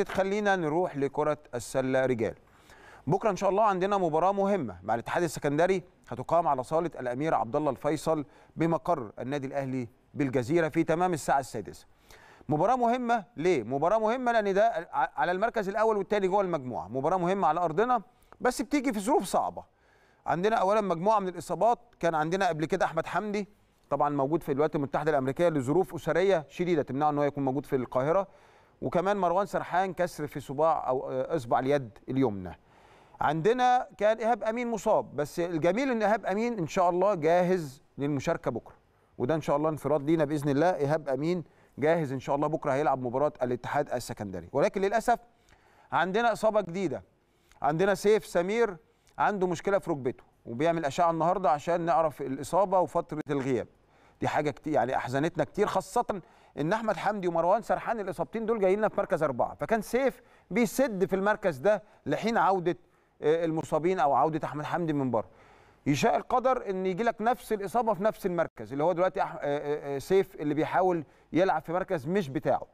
خلينا نروح لكرة السلة رجال بكرة إن شاء الله عندنا مباراة مهمة مع الاتحاد السكندري هتقام على صالة الأمير عبد الله الفيصل بمقر النادي الأهلي بالجزيرة في تمام الساعة السادسة مباراة مهمة ليه؟ مباراة مهمة لأن ده على المركز الأول والثاني جوه المجموعة مباراة مهمة على أرضنا بس بتيجي في ظروف صعبة عندنا أولا مجموعة من الإصابات كان عندنا قبل كده أحمد حمدي طبعا موجود في الولايات المتحدة الأمريكية لظروف أسرية شديدة تمنعه أنه يكون موجود في القاهرة وكمان مروان سرحان كسر في صباع او آه، اصبع اليد اليمنى عندنا كان ايهاب امين مصاب بس الجميل ان ايهاب امين ان شاء الله جاهز للمشاركه بكره وده ان شاء الله انفراد لينا باذن الله ايهاب امين جاهز ان شاء الله بكره هيلعب مباراه الاتحاد السكندري ولكن للاسف عندنا اصابه جديده عندنا سيف سمير عنده مشكله في ركبته وبيعمل اشعه النهارده عشان نعرف الاصابه وفتره الغياب دي حاجه كتير يعني احزنتنا كتير خاصه ان احمد حمدي ومروان سرحان الاصابتين دول جايين لنا في مركز اربعه فكان سيف بيسد في المركز ده لحين عوده آه، المصابين او عوده احمد حمدي من بره يشاء القدر ان يجي لك نفس الاصابه في نفس المركز اللي هو دلوقتي أح... آه، آه، سيف اللي بيحاول يلعب في مركز مش بتاعه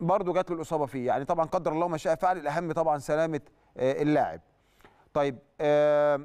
برضه جات له الاصابه فيه يعني طبعا قدر الله ما شاء فعل الاهم طبعا سلامه اللاعب طيب ايه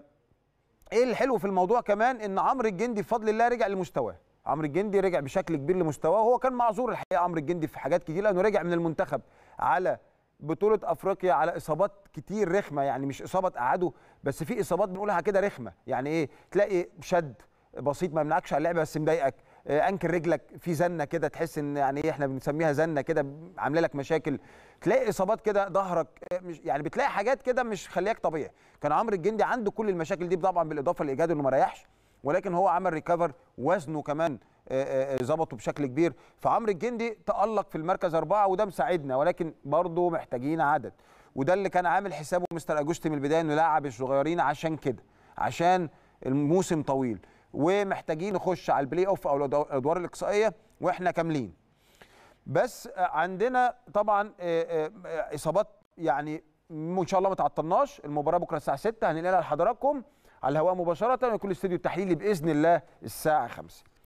الحلو في الموضوع كمان ان عمرو الجندي بفضل الله رجع لمستواه عمرو الجندي رجع بشكل كبير لمستواه هو كان معذور الحقيقه عمرو الجندي في حاجات كتير لانه رجع من المنتخب على بطوله افريقيا على اصابات كتير رخمه يعني مش اصابه تقعده بس في اصابات بنقولها كده رخمه يعني ايه تلاقي شد بسيط ما يمنعكش على اللعبه بس مضايقك آه، انكر رجلك في زنه كده تحس ان يعني ايه احنا بنسميها زنه كده عامله لك مشاكل تلاقي اصابات كده ظهرك آه، مش يعني بتلاقي حاجات كده مش خليك طبيعي كان عمرو الجندي عنده كل المشاكل دي طبعا بالاضافه لايجاده انه ما ريحش ولكن هو عمل ريكفر وزنه كمان آه، آه، آه، ظبطه بشكل كبير فعمرو الجندي تألق في المركز أربعة وده مساعدنا ولكن برضه محتاجين عدد وده اللي كان عامل حسابه مستر أجوستي من البداية إنه لاعب الصغيرين عشان كده عشان الموسم طويل ومحتاجين نخش على البلاي اوف او الادوار الاقصائيه واحنا كاملين بس عندنا طبعا اصابات يعني ان شاء الله ما تعطلناش المباراه بكره الساعه 6 هننقلها لحضراتكم على الهواء مباشره ويكون الاستوديو التحليلي باذن الله الساعه 5